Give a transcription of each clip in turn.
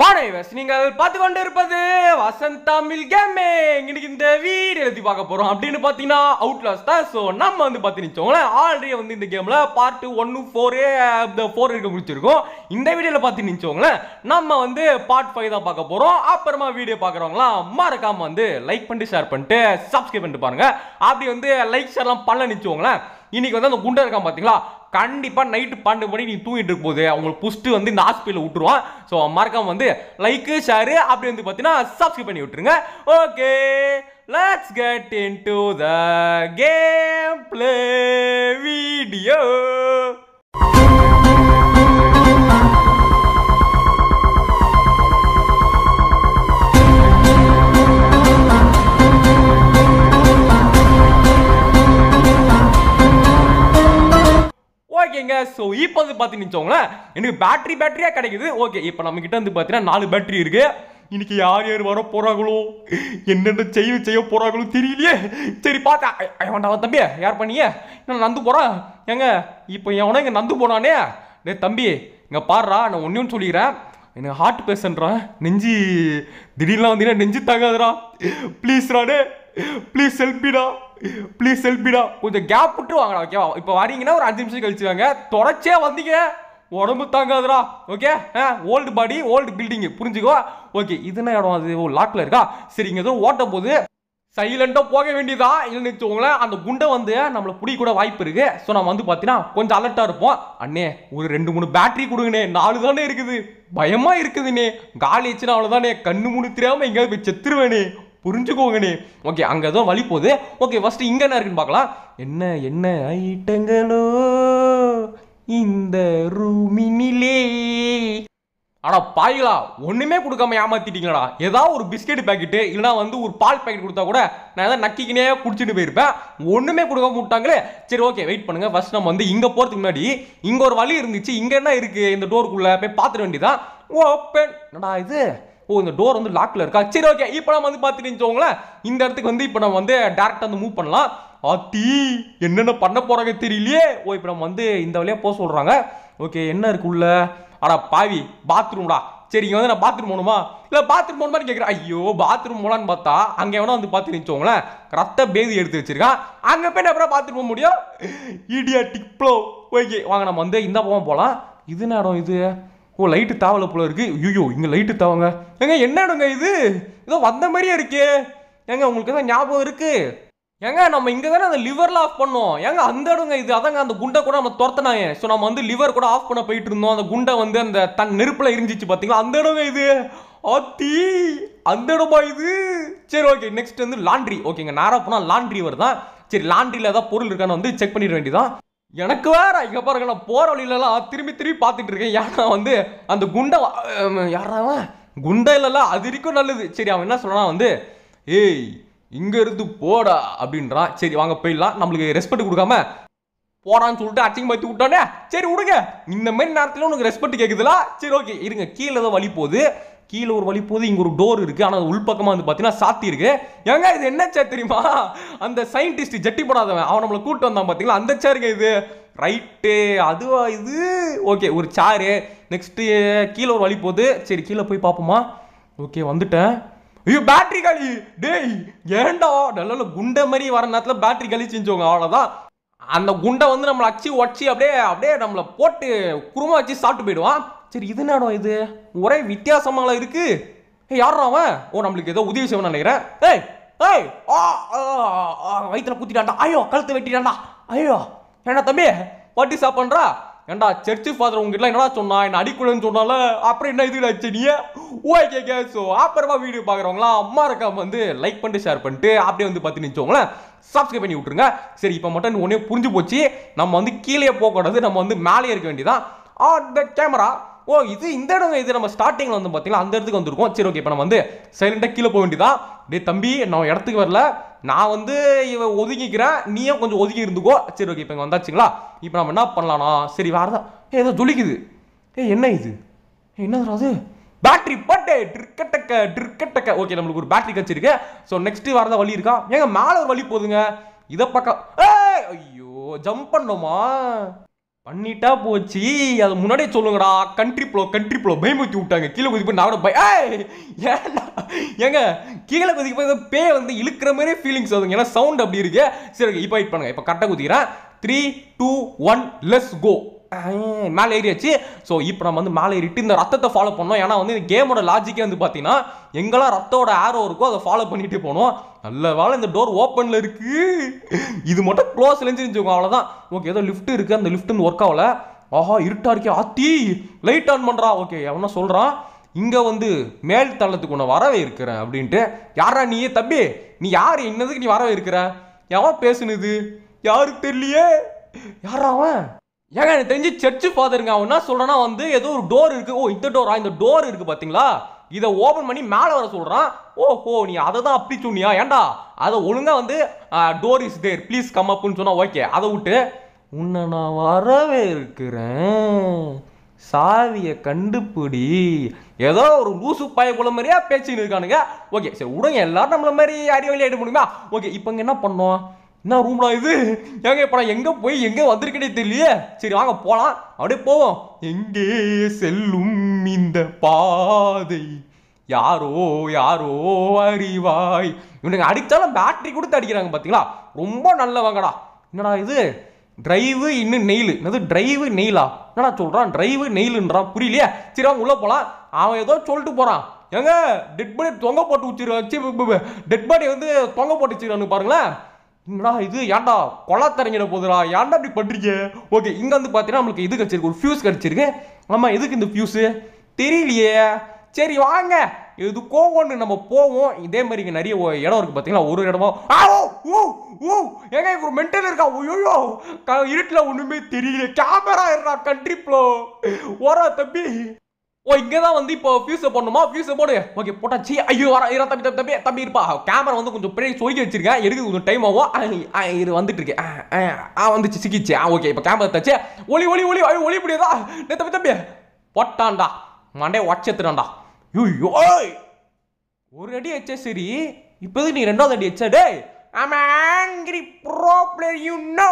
வாடகைவர்ஸ் நீங்கள் பார்த்து கொண்டு இருப்பது வசந்த் தமிழ் கேமே இன்னைக்கு இந்த வீடியோ எழுதி பார்க்க போகிறோம் அப்படின்னு பார்த்தீங்கன்னா அவுட்லாஸ் தான் ஸோ நம்ம வந்து பார்த்து நிச்சோங்களேன் ஆல்ரெடி வந்து இந்த கேமில் பார்ட் ஒன்று ஃபோர் இந்த ஃபோர் இருக்க முடிச்சிருக்கோம் இந்த வீடியோவில் பார்த்து நிச்சோங்களேன் நம்ம வந்து பார்ட் ஃபைவ் தான் பார்க்க போகிறோம் அப்புறமா வீடியோ பார்க்குறவங்களாம் மறக்காமல் வந்து லைக் பண்ணிட்டு ஷேர் பண்ணிட்டு சப்ஸ்கிரைப் பண்ணிட்டு பாருங்கள் அப்படி வந்து லைக் ஷேர்லாம் பண்ண நிச்சோங்களேன் இன்னைக்கு வந்து அந்த குண்டை இருக்கான் பார்த்தீங்களா கண்டிப்பாக நைட்டு பன்னெண்டு மணி நீ தூங்கிட்டு இருக்கும் போது அவங்களுக்கு புஷ்ட்டு வந்து இந்த ஹாஸ்பிட்டலில் விட்டுருவான் ஸோ மறக்காம வந்து லைக்கு ஷேரு அப்படி வந்து பார்த்தீங்கன்னா சப்ஸ்கிரைப் பண்ணி விட்டுருங்க okay let's get into the game play video சரிங்க ஸோ இப்போ வந்து பார்த்தீங்கன்னு வச்சோங்களேன் எனக்கு பேட்டரி பேட்டரியாக கிடைக்குது ஓகே இப்போ கிட்ட வந்து பார்த்தீங்கன்னா நாலு பேட்டரி இருக்கு இன்னைக்கு யார் யார் வர போறாங்களோ என்னென்ன செய்ய செய்ய போறாங்களோ தெரியலையே சரி பார்த்தேன் வேண்டாம் தம்பி யார் பண்ணியே நான் நந்து போகிறான் ஏங்க இப்போ எவனோ இங்கே நந்து போனானே டே தம்பி இங்கே பாடுறா நான் ஒன்றும் சொல்லிக்கிறேன் எனக்கு ஹார்ட் பேஷண்ட்ரா நெஞ்சு திடீர்லாம் வந்தீங்கன்னா நெஞ்சு தாங்காதுரா ப்ளீஸ்ராடே ப்ளீஸ் செல்பிடா ப்ளீஸ் செல்பிடா கொஞ்சம் கேப் வாங்கடா ஓகேவா இப்போ வரீங்கன்னா ஒரு அஞ்சு நிமிஷம் கழிச்சு வாங்க தொடச்சே வந்தீங்க உடம்பு தாங்காதுடா okay ah old body old building புரிஞ்சுக்கோ ஓகே இது என்ன இடம் அது ஓ லாக்கில் இருக்கா சரி இங்கே எதுவும் ஓட்ட போது சைலண்ட்டாக போக வேண்டியதா இல்லைன்னு வச்சுக்கோங்களேன் அந்த குண்டை வந்து நம்மளை பிடி கூட வாய்ப்பு இருக்கு ஸோ நம்ம வந்து பார்த்தீங்கன்னா கொஞ்சம் அலர்ட்டாக இருப்போம் அண்ணே ஒரு ரெண்டு மூணு பேட்டரி கொடுங்கண்ணே நாலு தானே இருக்குது பயமாக இருக்குதுண்ணே காலி வச்சுன்னா அவ்வளோதானே கண்ணு மூணு தெரியாமல் எங்கேயாவது போய் செத்துருவேனே புரிஞ்சுக்கோங்கண்ணே ஓகே அங்கே ஏதோ வழி போகுது ஓகே ஃபஸ்ட்டு இங்கே என்ன இருக்குன்னு பார்க்கலாம் என்ன என்ன ஐட்டங்களோ இந்த ரூமினிலே ஆனா பாய்களா ஒண்ணுமே கொடுக்காம ஏமாத்திட்டீங்களா ஏதாவது ஒரு பிஸ்கெட் பேக்கெட்டு இல்லைனா வந்து ஒரு பால் பேக்கெட் கொடுத்தா கூட நான் ஏதாவது நக்கிக்கினே குடிச்சிட்டு போயிருப்பேன் ஒண்ணுமே கொடுக்காம விட்டாங்களே சரி ஓகே வெயிட் பண்ணுங்க ஃபர்ஸ்ட் நம்ம வந்து இங்க போறதுக்கு முன்னாடி இங்க ஒரு வழி இருந்துச்சு இங்க என்ன இருக்கு இந்த டோருக்குள்ள போய் பார்த்துட வேண்டியதான் ஓப்பன் என்னடா இது ஓ இந்த டோர் வந்து லாக்கில் இருக்கா சரி ஓகே இப்போ நம்ம வந்து பார்த்துட்டுங்களேன் இந்த இடத்துக்கு வந்து இப்போ நம்ம வந்து டேரெக்டாக வந்து மூவ் பண்ணலாம் ஆத்தி என்னென்ன பண்ண போகிறாங்க தெரியலையே ஓ இப்போ நம்ம வந்து இந்த வழியாக போக சொல்கிறாங்க ஓகே என்ன உள்ள அடா பாவி பாத்ரூம்டா சரி இங்கே வந்து நான் பாத்ரூம் போகணுமா இல்லை பாத்ரூம் போகணுமான்னு கேட்குறேன் ஐயோ பாத்ரூம் போகலான்னு பார்த்தா அங்கே வேணா வந்து பார்த்து நினச்சோங்களேன் ரத்த பேதி எடுத்து வச்சிருக்கான் அங்கே போய் என்ன அப்புறம் பாத்ரூம் போக முடியும் இடியா டிப்ளோ ஓகே வாங்க நம்ம வந்து இந்த போக போகலாம் இது நேரம் இது ஓ லைட்டு தாவலை போல இருக்குது ஐயோ இங்கே லைட்டு தாவங்க ஏங்க என்னடுங்க இது ஏதோ வந்த மாதிரியே இருக்கே ஏங்க உங்களுக்கு தான் ஞாபகம் இருக்குது ஏங்க நம்ம இங்கே தானே அந்த லிவரில் ஆஃப் பண்ணோம் ஏங்க அந்த இடங்க இது அதாங்க அந்த குண்டை கூட நம்ம துரத்தினாங்க ஸோ நம்ம வந்து லிவர் கூட ஆஃப் பண்ண போயிட்டு இருந்தோம் அந்த குண்டை வந்து அந்த தன் நெருப்பில் இருந்துச்சு பார்த்தீங்களா அந்த இடங்க இது ஆத்தி அந்த இடமா இது சரி ஓகே நெக்ஸ்ட் வந்து லாண்ட்ரி ஓகேங்க நேராக போனால் லாண்ட்ரி வருதான் சரி லாண்ட்ரியில் ஏதாவது பொருள் இருக்கான்னு வந்து செக் பண்ணிட வேண்டியதான் எனக்கு வேற இங்கே பாருங்க நான் போகிற வழியிலலாம் திரும்பி திரும்பி பார்த்துட்டு இருக்கேன் ஏன்னா வந்து அந்த குண்டை யாராவன் குண்டை இல்லைல்ல அது வரைக்கும் நல்லது சரி அவன் என்ன சொல்றான் வந்து ஏய் இங்கேருந்து போடா அப்படின்றான் சரி வாங்க போயிடலாம் நம்மளுக்கு ரெஸ்பெக்ட் கொடுக்காம போறான்னு சொல்லிட்டு அச்சிங்க பத்தி விட்டானே சரி விடுங்க இந்த மாதிரி நேரத்தில் உனக்கு ரெஸ்பெக்ட் கேட்குதுல சரி ஓகே இருங்க கீழே தான் வழி போகுது கீழே ஒரு வழி போகுது இங்கே ஒரு டோர் இருக்குது ஆனால் உள்பக்கமாக வந்து பார்த்தீங்கன்னா சாத்தி இருக்கு ஏங்க இது என்ன சேர் தெரியுமா அந்த சயின்டிஸ்ட் ஜட்டி போடாதவன் அவன் நம்மளை கூப்பிட்டு வந்தான் பார்த்தீங்களா அந்த சேருங்க இது ரைட்டு அதுவா இது ஓகே ஒரு சாரு நெக்ஸ்ட்டு கீழே ஒரு வழி போகுது சரி கீழே போய் பார்ப்போமா ஓகே வந்துட்டேன் ஐயோ பேட்டரி காலி டேய் ஏண்டா நல்ல குண்டை மாதிரி வர நேரத்தில் பேட்டரி காலி செஞ்சவங்க அவ்வளோதான் அந்த குண்டை வந்து நம்மளை அச்சு உடச்சி அப்படியே அப்படியே நம்மளை போட்டு குருமா வச்சு சாப்பிட்டு போயிடுவான் சரி இது நேரம் இது ஒரே வித்தியாசமாலாம் இருக்கு ஏ யாரா அவன் ஓ நம்மளுக்கு ஏதோ உதவி செய்வன் நினைக்கிறேன் ஏய் ஏய் ஆ வயிற்றுல குத்திட்டாண்டா ஐயோ கழுத்து வெட்டிட்டாண்டா ஐயோ ஏன்னா தம்பி வாட்டி சாப் பண்ணுறா ஏண்டா சர்ச்சு ஃபாதர் உங்ககிட்ட என்னடா சொன்னா என்ன அடிக்கூடன்னு சொன்னால அப்புறம் என்ன இது ஆச்சு நீ ஓகே கே ஸோ அப்புறமா வீடியோ பார்க்குறவங்களாம் அம்மா இருக்கா வந்து லைக் பண்ணிட்டு ஷேர் பண்ணிட்டு அப்படியே வந்து பார்த்து நினச்சவங்களேன் சப்ஸ்கிரைப் பண்ணி விட்ருங்க சரி இப்போ மட்டும் ஒன்றே புரிஞ்சு போச்சு நம்ம வந்து கீழே போகக்கூடாது நம்ம வந்து மேலே இருக்க வேண்டியதான் ஆட் த கேமரா ஓ இது இந்த இடம் இது நம்ம ஸ்டார்டிங்கில் வந்து பார்த்தீங்களா அந்த இடத்துக்கு வந்திருக்கோம் சரி ஓகே இப்போ நம்ம வந்து சைலண்டாக கீழே போக வேண்டியதா டே தம்பி நான் இடத்துக்கு வரல நான் வந்து இவ ஒதுங்கிக்கிறேன் நீயும் கொஞ்சம் ஒதுக்கி இருந்துக்கோ சரி ஓகே இப்போ இங்கே வந்தாச்சுங்களா இப்போ நம்ம என்ன பண்ணலாம்னா சரி வரதா ஏதோ ஜொலிக்குது ஏ என்ன இது என்ன அது பேட்டரி பட்டு ட்ரிக்கட்டக்க ட்ரிக்கட்டக்க ஓகே நம்மளுக்கு ஒரு பேட்டரி கச்சிருக்கு ஸோ நெக்ஸ்ட்டு வேறு தான் வழி இருக்கா ஏங்க மேலே ஒரு வழி போதுங்க இதை பக்கம் ஐயோ ஜம்ப் பண்ணோமா பண்ணிட்டா போச்சு அது முன்னாடியே சொல்லுங்கடா கண்ட்ரி ப்ளோ கண்ட்ரி ப்ளோ பயமுத்தி விட்டாங்க கீழே குதிக்கு போய் நான் பய ஏன்னா ஏங்க கீழே குதிக்க போய் பே வந்து இழுக்கிற மாதிரியே ஃபீலிங்ஸ் வருதுங்க ஏன்னா சவுண்ட் அப்படி இருக்கு சரி இப்போ வெயிட் பண்ணுங்க இப்போ கரெக்டாக குதிக்கிறேன் three two one let's go மேலே ஏறியாச்சு ஸோ இப்போ நம்ம வந்து மேலே ஏறிட்டு இந்த ரத்தத்தை ஃபாலோ பண்ணோம் ஏன்னா வந்து இந்த கேமோட லாஜிக்கே வந்து பார்த்தீங்கன்னா எங்கெல்லாம் ரத்தோட ஆரோ இருக்கோ அதை ஃபாலோ பண்ணிட்டு போனோம் நல்ல வேலை இந்த டோர் ஓப்பனில் இருக்குது இது மட்டும் க்ளோஸ் இருந்துச்சுக்கோங்க அவ்வளோதான் ஓகே ஏதோ லிஃப்ட் இருக்குது அந்த லிஃப்ட்டுன்னு ஒர்க் ஆகலை ஆஹா இருட்டா இருக்கே ஆத்தி லைட் ஆன் பண்ணுறா ஓகே எவனா சொல்கிறான் இங்கே வந்து மேல் தளத்துக்கு உன்னை வரவே இருக்கிறேன் அப்படின்ட்டு யாரா நீயே தம்பி நீ யார் என்னதுக்கு நீ வரவே இருக்கிற எவன் பேசுனது யாருக்கு தெரியலையே யாரா அவன் ஏங்க எனக்கு தெரிஞ்சு சர்ச்சு ஃபாதருங்க அவன் என்ன சொல்கிறேன்னா வந்து ஏதோ ஒரு டோர் இருக்குது ஓ இந்த டோரா இந்த டோர் இருக்குது பார்த்தீங்களா இதை ஓப்பன் பண்ணி மேலே வர சொல்கிறான் ஓஹோ நீ அதை தான் அப்படி சொன்னியா ஏண்டா அதை ஒழுங்காக வந்து door is there please come அப்புன்னு சொன்னால் ஓகே அதை விட்டு உன்னை நான் வரவே இருக்கிறேன் சாவியை கண்டுபிடி ஏதோ ஒரு லூசு பாய போல மாதிரியா பேச்சுன்னு இருக்கானுங்க ஓகே சரி விடுங்க எல்லாரும் நம்மள மாதிரி அறிவாளி ஆகிட முடியுமா ஓகே இப்போங்க என்ன பண்ணோம் என்ன ரூம்லாம் இது ஏங்க இப்போ நான் எங்கே போய் எங்கே வந்திருக்கேனே தெரியலையே சரி வாங்க போகலாம் அப்படியே போவோம் எங்கே செல்லும் இந்த பாதை யாரோ யாரோ அறிவாய் இவனுக்கு அடித்தாலும் பேட்டரி கொடுத்து அடிக்கிறாங்க பார்த்தீங்களா ரொம்ப நல்லவங்கடா என்னடா இது டிரைவு இன்னும் நெயில் என்னது டிரைவு நெயிலா என்னடா சொல்கிறான் டிரைவு நெயிலுன்றான் புரியலையே சரி அவன் உள்ளே போகலாம் அவன் ஏதோ சொல்லிட்டு போகிறான் ஏங்க டெட் பாடி தொங்க போட்டு வச்சிருவான் டெட் பாடி வந்து தொங்க போட்டு வச்சிருவானு பாருங்களேன் என்னடா இது ஏன்டா கொலா தரங்கிட போதுடா ஏன்டா இப்படி பண்ணுறீங்க ஓகே இங்கே வந்து பார்த்தீங்கன்னா நம்மளுக்கு இது கிடச்சிருக்கு ஒரு ஃபியூஸ் கிடச்சிருக்கு ஆமாம் எதுக்கு இந்த ஃபியூஸு தெரியலையே சரி வாங்க எதுக்கோ ஒன்று நம்ம போவோம் இதே மாதிரி இங்கே நிறைய இடம் இருக்குது பார்த்தீங்களா ஒரு இடமா ஆவோ ஓ ஓ ஏங்க ஒரு மென்டல் இருக்கா ஓயோ இருட்டில் ஒன்றுமே தெரியல கேமரா இருக்கா ப்ளோ ஓரா தம்பி ஓ இங்கே தான் வந்து இப்போ ஃபியூஸை போடணுமா ஃபியூஸை போடு ஓகே போட்டாச்சு ஐயோ வர இரா தம்பி தம்பி தம்பி தம்பி இருப்பா கேமரா வந்து கொஞ்சம் பெரிய சொருக்கி வச்சிருக்கேன் எடுக்க கொஞ்சம் டைம் ஆகும் இது வந்துட்டு இருக்கு ஆ வந்துச்சு சிக்கிச்சு ஆ ஓகே இப்போ கேமரா தச்சு ஒளி ஒளி ஒளி ஐயோ ஒளி முடியாதா நே தம்பி தம்பி போட்டான்டா மண்டே உடச்சத்துடான்டா ஐயோ ஒரு அடி அடிச்சா சரி இப்போ நீ ரெண்டாவது அடி அடிச்சா டேய் I angry bro player you know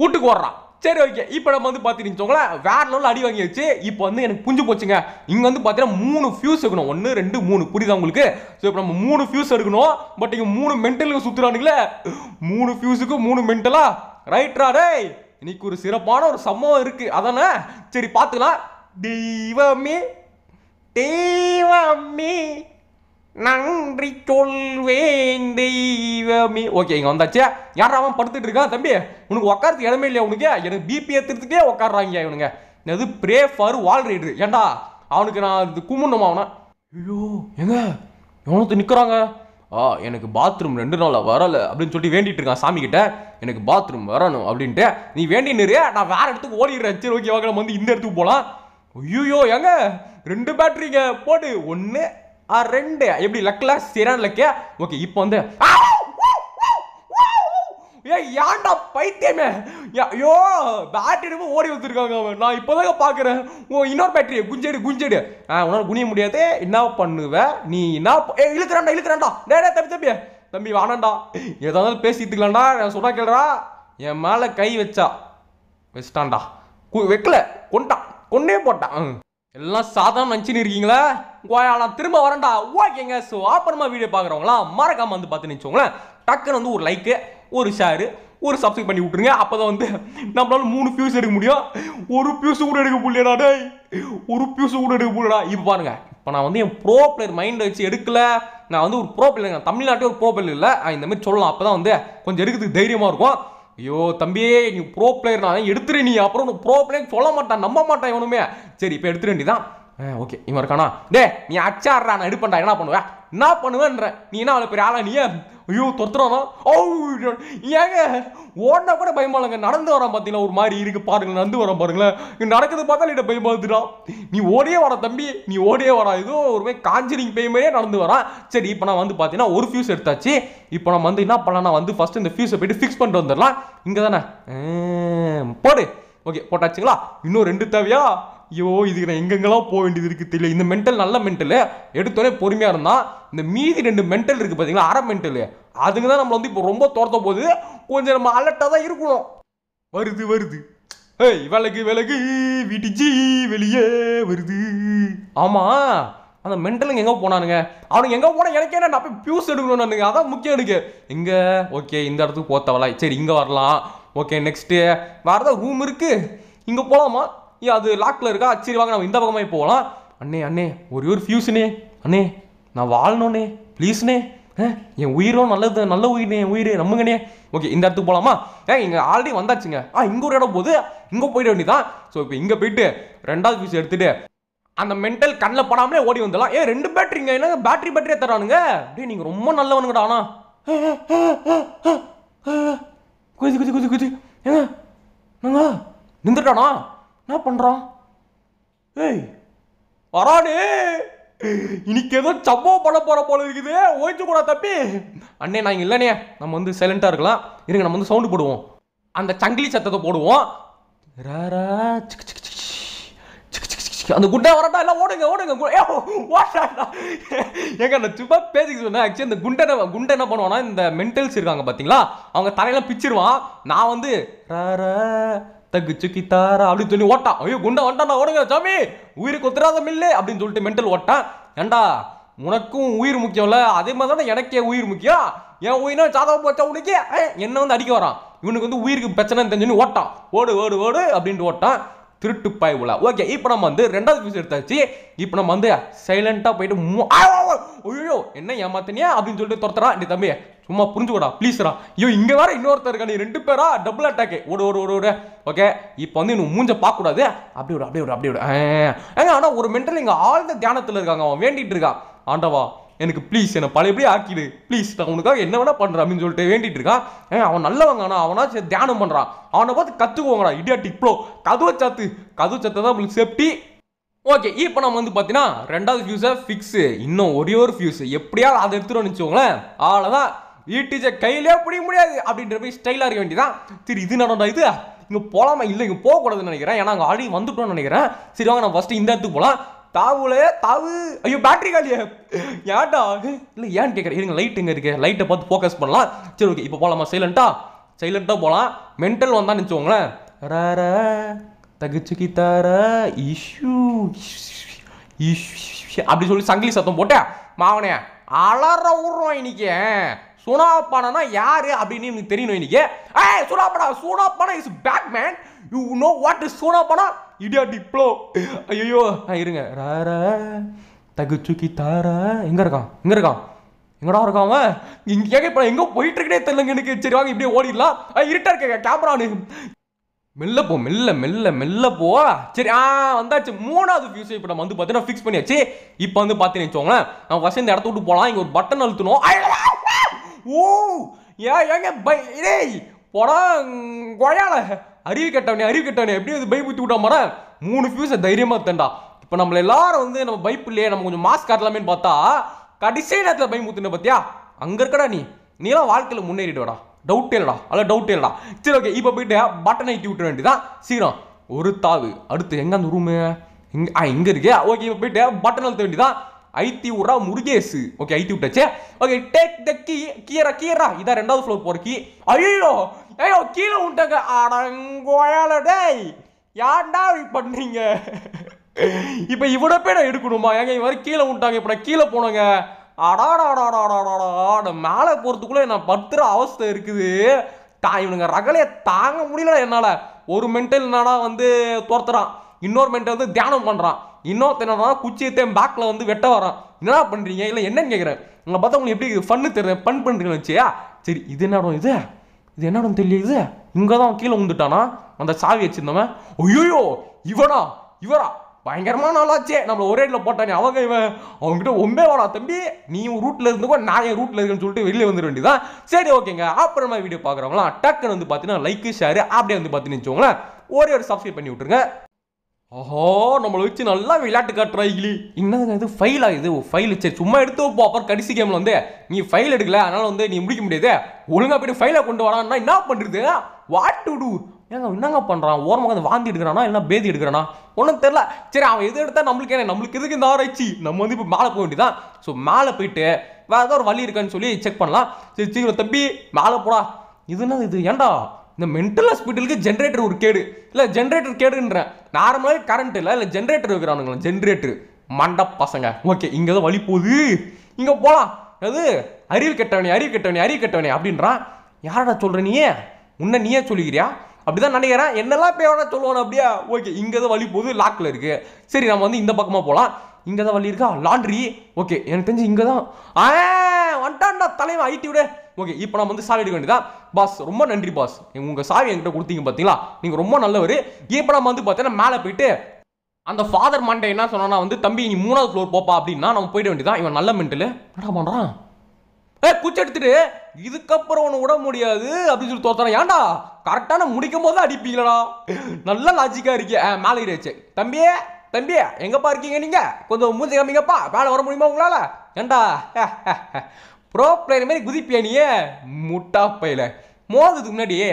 வீட்டுக்கு ஓடுறான் சரி ஓகே இப்போ நம்ம வந்து பார்த்துருந்துச்சோங்களா வேற லெவலில் அடி வாங்கி வச்சு இப்போ வந்து எனக்கு புஞ்சு போச்சுங்க இங்கே வந்து பார்த்தீங்கன்னா மூணு ஃபியூஸ் எடுக்கணும் ஒன்று ரெண்டு மூணு புரியுதா உங்களுக்கு ஸோ இப்போ நம்ம மூணு ஃபியூஸ் எடுக்கணும் பட் இங்கே மூணு மென்டலுக்கு சுற்றுறானுங்களே மூணு ஃபியூஸுக்கு மூணு மென்டலா ரைட்ரா டேய் இன்னைக்கு ஒரு சிறப்பான ஒரு சம்பவம் இருக்குது அதானே சரி பார்த்துக்கலாம் தெய்வமே தெய்வமே நன்றி சொல்வேன் தெய்வமே ஓகே இங்கே வந்தாச்சு யாரும் அவன் படுத்துட்டு இருக்கான் தம்பி உனக்கு உட்காரத்துக்கு இடமே இல்லையா உனக்கு எனக்கு பிபி ஏற்றுறதுக்கே உட்காடுறாங்க இவனுங்க இது ப்ரே ஃபார் வால் ரைடு ஏண்டா அவனுக்கு நான் இது கும்பிடணுமா அவனை ஐயோ எங்க எவனத்து நிற்கிறாங்க ஆ எனக்கு பாத்ரூம் ரெண்டு நாள் வரலை அப்படின்னு சொல்லி வேண்டிட்டு இருக்கான் சாமி கிட்ட எனக்கு பாத்ரூம் வரணும் அப்படின்ட்டு நீ வேண்டி நிறு நான் வேற இடத்துக்கு ஓடிடுறேன் சரி ஓகே வாங்க நம்ம வந்து இந்த இடத்துக்கு போகலாம் ஐயோ எங்க ரெண்டு பேட்டரிங்க போடு ஒன்று ரெண்டு எப்படி லக்ல சிறான் லக்கே ஓகே இப்போ வந்து ஏய் ஏன்டா பைத்தியமே ஐயோ பேட்டரி எடுப்பு ஓடி வச்சிருக்காங்க அவன் நான் இப்போதான் பார்க்குறேன் ஓ இன்னொரு பேட்டரி குஞ்செடு குஞ்செடு ஆ உன்னால் குனிய முடியாது என்ன பண்ணுவேன் நீ என்ன ஏ இழுக்கிறான்டா இழுக்கிறான்டா டேடே தம்பி தம்பி தம்பி வானாண்டா ஏதாவது பேசிட்டுக்கலாம்டா நான் சொன்னா கேள்றா என் மேலே கை வச்சா வச்சிட்டான்டா கு வைக்கல கொண்டான் கொண்டே போட்டான் எல்லாம் சாதாரண நினச்சின்னு இருக்கீங்களா கோயா நான் திரும்ப வரேன்டா ஓகேங்க ஸோ அப்புறமா வீடியோ பார்க்குறவங்களாம் மறக்காமல் வந்து பார்த்து நினச்சோங்களேன் டக்குன்னு வந்து ஒரு லைக்கு ஒரு ஷேரு ஒரு சப்ஸ்கிரைப் பண்ணி விட்ருங்க அப்போ தான் வந்து நம்மளால மூணு ஃபியூஸ் எடுக்க முடியும் ஒரு ஃபியூஸ் கூட எடுக்க முடியலடா டே ஒரு ஃபியூஸ் கூட எடுக்க முடியலடா இப்போ பாருங்கள் இப்போ நான் வந்து என் ப்ரோ பிளேயர் மைண்டை வச்சு எடுக்கல நான் வந்து ஒரு ப்ரோ பிளேயர் நான் தமிழ்நாட்டே ஒரு ப்ரோ பிளேயர் இல்லை இந்த மாதிரி சொல்லலாம் அப்போ தான் வந்து கொஞ்சம் எடுக்கிறதுக்கு தைரியமாக இருக்கும் ஐயோ தம்பியே நீ ப்ரோ பிளேயர் நான் எடுத்துரு நீ அப்புறம் ப்ரோ பிளேயர் சொல்ல மாட்டான் நம்ப மாட்டேன் எவனுமே சரி இப்போ எடுத்துட வேண்டியதான் ஓகே இவன் இருக்கானா டே நீ அச்சாடுறா நான் எடுப்பண்டா என்ன பண்ணுவேன் என்ன பண்ணுவேன்ற நீ என்ன அவ்வளோ பெரிய ஆளா நீ ஐயோ தொத்துறானா ஓ ஏங்க ஓடனா கூட பயமாளுங்க நடந்து வரான் பார்த்தீங்களா ஒரு மாதிரி இருக்கு பாருங்க நடந்து வரான் பாருங்களேன் நடக்கிறது பார்த்தாலும் இட பயமாதுடா நீ ஓடியே வரா தம்பி நீ ஓடியே வரா ஏதோ ஒரு மாதிரி காஞ்சரிங் பேய் மாதிரியே நடந்து வரான் சரி இப்போ நான் வந்து பார்த்தீங்கன்னா ஒரு ஃபியூஸ் எடுத்தாச்சு இப்போ நம்ம வந்து என்ன பண்ணலாம் வந்து ஃபஸ்ட்டு இந்த ஃபியூஸை போயிட்டு ஃபிக்ஸ் பண்ணிட்டு வந்துடலாம் இங்கே தானே போடு ஓகே போட்டாச்சுங்களா இன்னும் ரெண்டு தேவையா ஐயோ இதுக்கு நான் எங்கெங்கெல்லாம் போக வேண்டியது இருக்குது தெரியல இந்த மென்டல் நல்ல மென்டலு எடுத்தோடனே பொறுமையாக இருந்தால் இந்த மீதி ரெண்டு மென்டல் இருக்குது பார்த்தீங்களா அரை மென்டலு அதுங்க தான் நம்மளை வந்து இப்போ ரொம்ப தோர்த்த போது கொஞ்சம் நம்ம அலர்ட்டாக தான் இருக்கணும் வருது வருது ஏய் விலகு விலகு வீட்டு ஜி வெளியே வருது ஆமாம் அந்த மென்டலுங்க எங்கே போனானுங்க அவனுக்கு எங்கே போனால் எனக்கே நான் போய் பியூஸ் எடுக்கணும்னு அதான் முக்கியம் எடுக்கு இங்கே ஓகே இந்த இடத்துக்கு போத்தவலாம் சரி இங்கே வரலாம் ஓகே நெக்ஸ்ட்டு வேறு ஏதாவது ரூம் இருக்குது இங்கே போகலாமா அது லாக்கில் இருக்கா சரி வாங்க நம்ம இந்த பக்கமே போகலாம் அண்ணே அண்ணே ஒரே ஒரு ஃபியூஸ்னே அண்ணே நான் வாழணும்னே ப்ளீஸ்ண்ணே என் உயிரும் நல்லது நல்ல என் உயிர் நம்புங்கண்ணே ஓகே இந்த இடத்துக்கு போகலாமா ஏ இங்கே ஆல்ரெடி வந்தாச்சுங்க ஆ இங்கே ஒரு இடம் போகுது இங்கே போயிட வேண்டியதான் ஸோ இப்போ இங்கே போயிட்டு ரெண்டாவது ஃபியூஸ் எடுத்துட்டு அந்த மென்டல் கண்ணில் படாமலே ஓடி வந்துடலாம் ஏ ரெண்டு பேட்டரிங்க என்ன பேட்டரி பேட்டரியே தரானுங்க அப்படியே நீங்கள் ரொம்ப நல்லவனுங்கடா ஆனால் குதி குதி குதி குதி ஏங்க நாங்க நின்றுட்டானா என்ன பண்ணுறான் ஏய் வரானே இன்னைக்கு ஏதோ சம்பவம் பண்ண போகிற போல இருக்குது ஓய்ச்சு கூட தப்பி அண்ணே நான் இல்லைண்ணே நம்ம வந்து சைலண்ட்டாக இருக்கலாம் இருங்க நம்ம வந்து சவுண்டு போடுவோம் அந்த சங்கிலி சத்தத்தை போடுவோம் அந்த குண்டா வரட்டா எல்லாம் ஓடுங்க ஓடுங்க ஏங்க நான் சும்மா பேசிக்க சொன்னேன் ஆக்சுவலி இந்த குண்டை குண்டை என்ன பண்ணுவான்னா இந்த மென்டல்ஸ் இருக்காங்க பார்த்தீங்களா அவங்க தலையெல்லாம் பிச்சிருவான் நான் வந்து தகுச்சுக்கி தாரா அப்படின்னு சொல்லி ஓட்டான் ஐயோ குண்டா வண்டாண்டா ஓடுங்க சாமி உயிருக்கு உத்தராதம் இல்லை அப்படின்னு சொல்லிட்டு மென்டல் ஓட்டான் ஏண்டா உனக்கும் உயிர் முக்கியம்ல அதே மாதிரி தானே எனக்கே உயிர் முக்கியம் என் உயிரா சாதவ போச்சா உனக்கு என்ன வந்து அடிக்க வரான் இவனுக்கு வந்து உயிருக்கு பிரச்சனை தெரிஞ்சுன்னு ஓட்டான் ஓடு ஓடு ஓடு அப்படின்ட்டு ஓட்டான் திருட்டு பாய் உலா ஓகே இப்போ நம்ம வந்து ரெண்டாவது பீஸ் எடுத்தாச்சு இப்போ நம்ம வந்து சைலண்ட்டாக போயிட்டு ஐயோ என்ன ஏமாத்தினியா அப்படின்னு சொல்லிட்டு துரத்துறான் தம்பி சும்மா புரிஞ்சுக்கடா ப்ளீஸ்ரா ஐயோ இங்கே வேற இன்னொருத்தர் நீ ரெண்டு பேரா டபுள் அட்டாக் ஓடு ஒரு ஒரு ஓகே இப்போ வந்து இன்னும் மூஞ்ச பார்க்கக்கூடாது அப்படி விடு அப்படி விடு அப்படி விடு ஏங்க ஆனால் ஒரு மென்டல் இங்கே ஆழ்ந்த தியானத்தில் இருக்காங்க அவன் வேண்டிட்டு இருக்கான் ஆண்டவா எனக்கு ப்ளீஸ் என்னை பழையபடி ஆக்கிடு ப்ளீஸ் நான் உனக்காக என்ன வேணா பண்ணுறேன் அப்படின்னு சொல்லிட்டு வேண்டிட்டு இருக்கான் ஏன் அவன் நல்லவங்க ஆனால் அவனா தியானம் பண்ணுறான் அவனை பார்த்து கற்றுக்குவாங்கடா இடியா டிப்ளோ கதவை சாத்து கதவை சாத்து தான் உங்களுக்கு சேஃப்டி ஓகே இப்போ நம்ம வந்து பார்த்தீங்கன்னா ரெண்டாவது ஃபியூஸை ஃபிக்ஸு இன்னும் ஒரே ஒரு ஃபியூஸ் எப்படியாவது அதை எடுத்துகிட்டு வச்சுக்கோங்களேன் அவ்வளோதான் ஈட்டிஜ கையிலே பிடிக்க முடியாது அப்படின்ற போய் ஸ்டைலாக இருக்க வேண்டியதான் சரி இது நடந்தா இது இங்கே போகலாமா இல்லை இங்கே போகக்கூடாதுன்னு நினைக்கிறேன் ஏன்னா அங்கே ஆடி வந்துட்டோம்னு நினைக்கிறேன் சரி வாங்க நான் ஃபஸ்ட்டு இந்த இடத்துக்கு போகலாம் தாவுல தாவு ஐயோ பேட்டரி காலியே ஏன்டா இல்லை ஏன்னு கேட்குறேன் இருங்க லைட் இங்கே இருக்கு லைட்டை பார்த்து ஃபோக்கஸ் பண்ணலாம் சரி ஓகே இப்போ போகலாமா சைலண்ட்டா சைலண்ட்டாக போகலாம் மென்டல் வந்தால் நினச்சோங்களேன் ரர தகுச்சுக்கி தர இஷ்யூ இஷ்யூ அப்படின்னு சொல்லி சங்கிலி சத்தம் போட்டேன் மாவனே அலற விட்றோம் இன்னைக்கு சுனாப்பானா யார் அப்படின்னு எனக்கு தெரியணும் இன்னைக்கு ஏ சுனாப்பானா சுனாப்பானா is bad you know what is சுனாப்பானா இடியா டிப்ளோ ஐயோ இருங்க ரார தகுச்சுக்கி தார எங்கே இருக்கான் எங்கே இருக்கான் எங்கடா இருக்கான் அவன் கேக்க இப்போ எங்கே போயிட்டு இருக்கே தெரியலங்க எனக்கு சரி வாங்க இப்படியே ஓடிடலாம் இருட்டா இருக்க கேமரா மெல்ல போ மெல்ல மெல்ல மெல்ல போ சரி ஆ வந்தாச்சு மூணாவது ஃபியூஸ் இப்போ நம்ம வந்து பார்த்தீங்கன்னா ஃபிக்ஸ் பண்ணியாச்சு இப்போ வந்து பார்த்தீங்கன்னு வச்சோங்களேன் நான் ஃபஸ்ட் இடத்த விட்டு போகலாம் இங்கே ஒரு பட்டன் அழுத்தணும் ஓ ஏன் ஏங்க பை டேய் போடா கொழையால அறிவு கெட்டவனே அறிவு கெட்டவனே எப்படி அது பைப் ஊற்றி விட்டா மரம் மூணு ஃபியூஸை தைரியமாக தண்டா இப்போ நம்மள எல்லாரும் வந்து நம்ம பைப் இல்லையே நம்ம கொஞ்சம் மாஸ்க் காட்டலாமேன்னு பார்த்தா கடைசி நேரத்தில் பைப் ஊற்றுன பார்த்தியா அங்கே இருக்கடா நீ நீலாம் வாழ்க்கையில் முன்னேறிடுவடா டவுட்டே இல்லடா அல்ல டவுட்டே இல்லடா சரி ஓகே இப்போ போயிட்டு பட்டனை ஐட்டி விட்ட வேண்டியதான் சீக்கிரம் ஒரு தாவு அடுத்து எங்கே அந்த ரூமு இங்கே ஆ இங்கே இருக்கே ஓகே இப்போ போயிட்டு பட்டன் அழுத்த வேண்டியதான் ஐத்தி ஐத்தியூரா முருகேசு ஓகே ஐத்தி விட்டாச்சே ஓகே டேக் த கீ கீரா கீரா இதான் ரெண்டாவது ஃப்ளோர் போற கீ ஐயோ ஐயோ கீழே விட்டாங்க அடங்கோயால டேய் யாண்டா பண்ணீங்க பண்றீங்க இப்போ இவனை பேட எடுக்கணுமா ஏங்க இவன் கீழே விட்டாங்க இப்போ நான் கீழே போனேங்க அடாடாடாடாடாடாடா மேலே போகிறதுக்குள்ளே என்ன பத்துற அவஸ்தை இருக்குது தா இவனுங்க ரகலையை தாங்க முடியல என்னால் ஒரு மென்டல் என்னடா வந்து துரத்துறான் இன்னொரு மென்டல் வந்து தியானம் பண்ணுறான் இன்னொருத்தன் தான் குச்சியத்தை பேக்கில் வந்து வெட்ட வரான் என்னடா பண்ணுறீங்க இல்லை என்னன்னு கேட்குறேன் உங்களை பார்த்தா உங்களுக்கு எப்படி ஃபன்னு தெரியும் ஃபன் பண்ணுறீங்கன்னு வச்சியா சரி இது என்னடம் இது இது என்னடம் தெரியுது இங்கே தான் கீழே விழுந்துட்டானா அந்த சாவி வச்சுருந்தவன் ஐயோயோ இவனா இவரா பயங்கரமான ஆளாச்சே நம்மளை ஒரே இடத்துல போட்டானே அவங்க இவன் அவங்ககிட்ட ஒம்பே வாடா தம்பி நீ ரூட்டில் கூட நான் என் ரூட்டில் இருக்கேன்னு சொல்லிட்டு வெளியே வந்துட வேண்டியதான் சரி ஓகேங்க அப்புறமா வீடியோ பார்க்குறவங்களாம் டக்குன்னு வந்து பார்த்தீங்கன்னா லைக்கு ஷேரு அப்படியே வந்து பார்த்தீங்கன்னு வச்சுக்கோங்களேன் ஒரே ஒரு சப்ஸ்கிரைப் பண்ணி விட்டுருங்க ஓஹோ நம்மளை வச்சு நல்லா விளையாட்டு காட்டுறாய்களி என்னதுங்க இது ஃபைல் ஆகுது ஃபைல் சரி சும்மா எடுத்து வைப்போம் அப்புறம் கடைசி கேமில் வந்து நீ ஃபைல் எடுக்கல அதனால் வந்து நீ முடிக்க முடியாது ஒழுங்காக போய்ட்டு ஃபைலை கொண்டு வரான்னா என்ன பண்ணுறது வாட் டு டூ ஏங்க என்னங்க பண்ணுறான் ஓரமாக வந்து வாந்தி எடுக்கிறானா இல்லை பேதி எடுக்கிறானா ஒன்றும் தெரில சரி அவன் எது எடுத்தால் நம்மளுக்கு என்ன நம்மளுக்கு எதுக்கு இந்த ஆராய்ச்சி நம்ம வந்து இப்போ மேலே போக வேண்டியதான் ஸோ மேலே போயிட்டு வேறு ஏதோ ஒரு வழி இருக்கான்னு சொல்லி செக் பண்ணலாம் சரி சீக்கிரம் தம்பி மேலே போடா இது என்ன இது ஏன்டா இந்த மென்டல் ஹாஸ்பிட்டலுக்கு ஜென்ரேட்டர் ஒரு கேடு இல்லை ஜென்ரேட்டர் கேடுன்றேன் நார்மலாக கரண்ட் இல்லை இல்லை ஜென்ரேட்டர் வைக்கிறானுங்களா ஜென்ரேட்டர் மண்ட பசங்க ஓகே இங்கே தான் வழி போகுது இங்கே போகலாம் அது அறிவு கெட்டவனே அறிவு கெட்டவனே அறிவு கெட்டவனே அப்படின்றான் யாரடா சொல்கிற நீயே உன்னை நீயே சொல்லிக்கிறியா அப்படிதான் நினைக்கிறேன் என்னெல்லாம் போய் சொல்லுவான் அப்படியா ஓகே இங்கே தான் வழி போகுது லாக்கில் இருக்குது சரி நம்ம வந்து இந்த பக்கமாக போகலாம் இங்கே தான் வழி இருக்கா லாண்ட்ரி ஓகே எனக்கு தெரிஞ்சு இங்கே தான் ஆ வந்துட்டான்டா தலைவன் ஐடி விட ஓகே இப்போ நம்ம வந்து சாவி எடுக்க வேண்டியதான் பாஸ் ரொம்ப நன்றி பாஸ் உங்கள் சாவி என்கிட்ட கொடுத்தீங்க பார்த்தீங்களா நீங்கள் ரொம்ப நல்லவர் இப்போ நம்ம வந்து பார்த்தீங்கன்னா மேலே போயிட்டு அந்த ஃபாதர் மண்டே என்ன சொன்னா வந்து தம்பி நீ மூணாவது ஃப்ளோர் போப்பா அப்படின்னா நம்ம போயிட வேண்டியதான் இவன் நல்ல மென்டலு என்ன பண்ணுறான் ஏ குச்சி எடுத்துட்டு இதுக்கப்புறம் ஒன்று விட முடியாது அப்படின்னு சொல்லி தோத்துறான் ஏன்டா கரெக்டான முடிக்கும் போது அடிப்பீங்களடா நல்ல லாஜிக்காக இருக்கே மேலே ஏறியாச்சு தம்பியே தம்பியே எங்கப்பா இருக்கீங்க நீங்கள் கொஞ்சம் மூஞ்சி கம்மிங்கப்பா மேலே வர முடியுமா உங்களால் ஏண்டா ப்ரோ பிளேயர் மாதிரி குதிப்பேனியே முட்டா பையில மோதுறதுக்கு முன்னாடியே